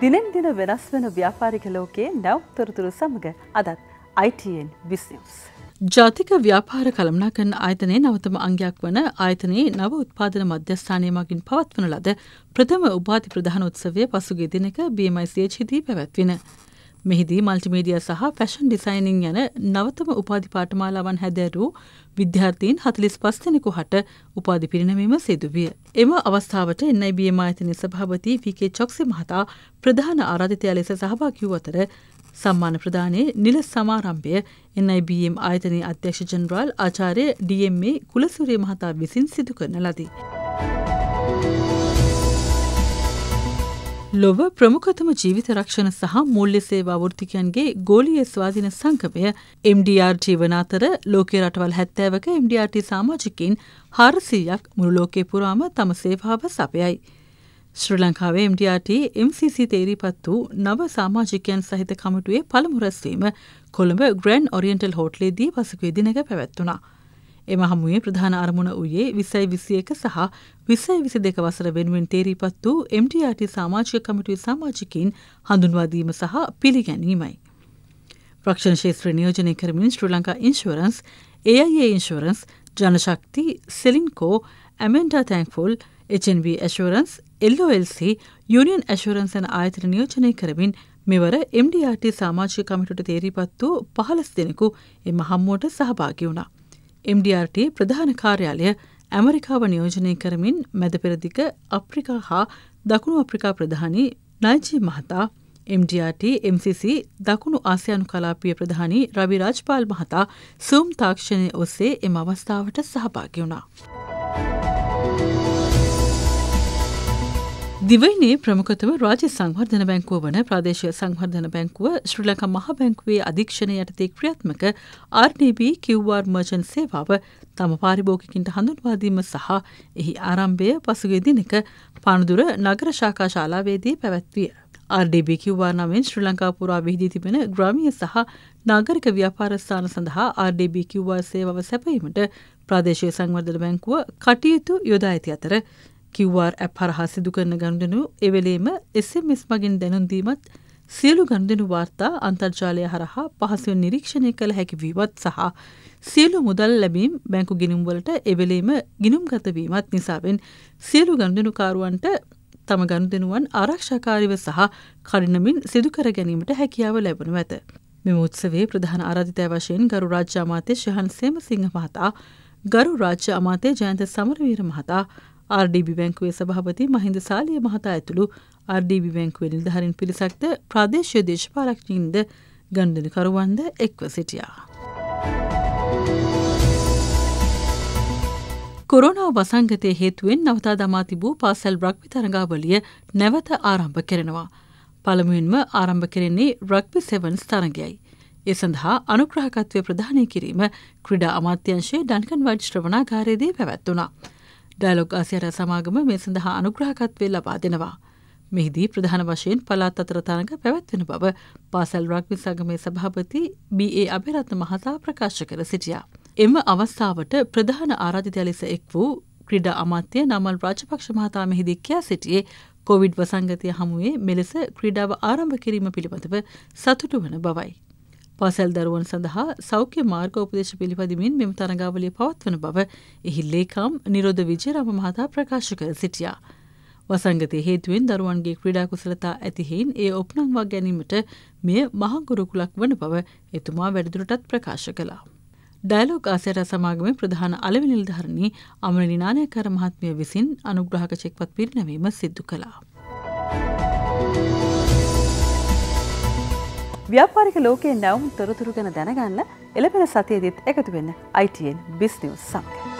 දිනෙන් දින වෙනස් වෙන ව්‍යාපාරික ලෝකයේ නැවතොරතුරු සමඟ අදත් ITN විස්නස්. ජාතික ව්‍යාපාර කළමනාකන් ආයතනය නවතම අංගයක් වන ආයතනයේ නව උත්පාදන මධ්‍යස්ථානය මගින් පවත්වන ලද ප්‍රථම උපාති ප්‍රධානෝත්සවය පසුගේ දිනක BMICH හිදී පැවැත්වෙන. මෙහිදී මල්ටිමේඩිය සහ ෆැෂන් ඩිසයිනිං යන නවතම උපාධි පාඨමාලාවන් හැදැරූ විද්‍යාර්ථීන් හතලිස් පස් දෙනෙකු හට උපාධි පිරිනමීම සිදුවිය. එම අවස්ථාවට එන්නයිBM අයතන සභාපති ෆිකේ චොක්සි මහතා ප්‍රධාන ආරාධිතයා ලෙස සහභාගී වූ අතර සම්මාන ප්‍රදානයේ නිල සමාරම්භය NIBM ආයතනයේ අධ්‍යක්ෂ ජනරාල් ආචාර්ය DMA කුලසූරිය මහතා විසින් සිදු කරන ලදී. ලොව ප්‍රමුඛතම ජීවිත රක්ෂණ සහ මූල්‍ය සේවා වෘත්තිකයන්ගේ ගෝලීය ස්වාධීන සංගමය MDR ජීවන අතර ලෝකයේ රටවල් 70ක MDRT සමාජිකයින් 400ක් මුළු ලෝකේ පුරාම තම සේවාව සපයයි. ශ්‍රී ලංකාවේ MDRT MCC තේරීපත් වූ නව සමාජිකයන් සහිත කමිටුවේ පළමු රැස්වීම කොළඹ ග්‍රෑන්ඩ් ඔරියන්ටල් හෝටලේදී පසුගිය දිනක පැවැත්වුණා. එම හමුවේ ප්‍රධාන අරමුණ වූයේ විසයි විසි එක සහ විසයි විසි දෙක වසර වෙනුවෙන් තේරීපත් වූ MTRT සාමාජික කමිටුවේ සාමාජිකින් හඳුන්වාදීම සහ පිළිගැනීමයි. ප්‍රක්ෂණ ශේත්‍ර නියෝජනය කරමින් Sri Lanka insurance AIA insurance Janashakthi Ceylinco ඇමෙන්ටා තැන්ෆොල් HNB ඇශුවරන්ස් එල්ලෝල්C යුනියන් ඇශුවරන්සන ආයතන නියෝජනය කරමින් මෙවර MDRT සාමාජික කමිටුට තේරීපත් වූ පහලස් දෙනෙකු එම හම්මුවට සහභාගි වුණා. MDRT ප්‍රධාන කාර්යාලය ඇමරිකාව නියෝජනය කරමින් මැදපෙරදික අප්‍රිකා හා දකුණු අප්‍රිකා ප්‍රධානී නයිජී මහතා MDRT MCC දකුණු ආසියානු කලාපිය ප්‍රධානී රවිරාජ්පාල් මහතා සූම් තාක්ෂණය ඔස්සේ එම අවස්ථාවට සහභාගි වුණා. දිවයිනේ ප්‍රමුඛතම රාජ්‍ය සංවර්ධන බැංකුව වන ප්‍රාදේශය සංවර්ධන බැංකුව ශ්‍රී ලංකා මහ බැංකුවේ අධීක්ෂණය යටතේ ක්‍රියාත්මක RDB QR මර්චන්ට් සේවාව තම පාරිභෝගිකයින්ට හඳුන්වා දීම සහ එහි ආරම්භය පසුගිය දිනක පනදුර නගර ශාඛා ශාලාවේදී පැවැත්විය. RDB QR නමෙන් ශ්‍රී ලංකා පුරා විහිදී තිබෙන ග්‍රාමීය සහ නාගරික ව්‍යාපාරස්ථාන සඳහා RDB QR සේවාව සැපයීමට ප්‍රාදේශීය සංවර්ධන බැංකුව කටයුතු යොදා ඇති අතර කිව්වාර් ඇප් හරහා සිදු කරන ගණුදනු එවෙලේම SMS මගින් දැනුන්දීමත් සියලු ගණුදනු වාර්තා අන්තර්ජාලය හරහා පහසුවෙන් නිරීක්ෂණය කළ හැකිවීමත් සහ සියලු මුදල් ලැබීම් බැංකු ගිනුම්වලට එවෙලේම ගිනුම්ගතවීමත් නිසාවෙන් සියලු ගණුදනුකාරුවන්ට තම ගණුදනුවන් ආරක්ෂාකාරිව සහ කඩනමින් සිදුකර ගැනීමට හැකියාව ලැබනු ඇත. මෙම උත්සවේ ප්‍රධාන ආරධිතය වශයෙන් ගරු රාජ්‍ය අමාත්‍ය ශහන්සේම සිංහ මහතා ගරු රාජ්‍ය අමාත්‍ය ජයන්ත සමරවීර මහතා RDB බැංකුවේ සභාපති මහින්ද සාලිය මහතා ඇතුළු RDB බැංකුවේ නිලධාරීන් පිරිසක්ද ප්‍රාදේශීය දේශපාලකයින්ද ගණ්ඩනකරුවන්ද එක්ව සිටියා. කොරෝනාව වසංගතය හේතුවෙන් නවතා දමා තිබූ පාසල් රක්වි තරඟාවලිය නැවත ආරම්භ කරනවා. පළමුවෙන්ම ආරම්භ කරන්නේ රක්වි සෙවන්ස් තරගයයි. ඒ සඳහා අනුග්‍රහකත්වය ප්‍රධානය කිරීම ක්‍රඩා අමාත්‍යංශයේ ඩන්කන් වඩ් ශ්‍රවණාකාරයේදී පැවැත්වනා. ඩයිලොග් ආසියාර සමාගම මේ සඳහා අනුග්‍රහකත්වය ලබා දෙනවා. මෙහිදී ප්‍රධාන වශයෙන් පළාත් අතරතානක පැවැත්වෙන බව පාසල් රක්වි සංගමේ සභාපති BA අභිරත්න මහතා ප්‍රකාශ කර සිටියා. එම අවස්ථාවට ප්‍රධාන ආරාධිතය ලෙස එක් වූ ක්‍රීඩා අමාත්‍ය නමල් රාජපක්ෂ මහතා මෙහිදී කියා සිටියේ කොවිඩ් වසංගතය හමුවේ මෙලෙස ක්‍රීඩාව ආරම්භ කිරීම පිළිබඳව සතුටු වන බවයි. පාසල් දරුවන් සඳහා සෞඛ්‍ය මාර්ග උපදේශ පිළිපදිමින් මෙම තරඟාවලිය පවත්වන බව එහි ලේකම් නිරෝධ විජයරම මහතා ප්‍රකාශ කර සිටියා. වසංගතය හේතුවෙන් දරුවන්ගේ ක්‍රීඩා කුසලතා ඇතිහෙයින් ඒ ඔප්නංවා ගැනීමට මෙය මහගුරුකුලක් වන බව එතුමා වැඩිදුරටත් ප්‍රකාශ කළා. ඩයිලෝග ආසයට සමාගම ප්‍රධාන අලවිනිල්ධරණී අමර නිනානයකර මහත්මය විසින් අනුග්‍රහක චෙක්පත් පිරිනැවීම සිද්දු කළා. Thank you. ව්‍යාපාරික ලෝකයේ නැවුම් තොරතුරු ගැන දැනගන්න එළපෙන සතියදිත් එකතු වෙන්න ITN බිස්නිවස් සමඟ.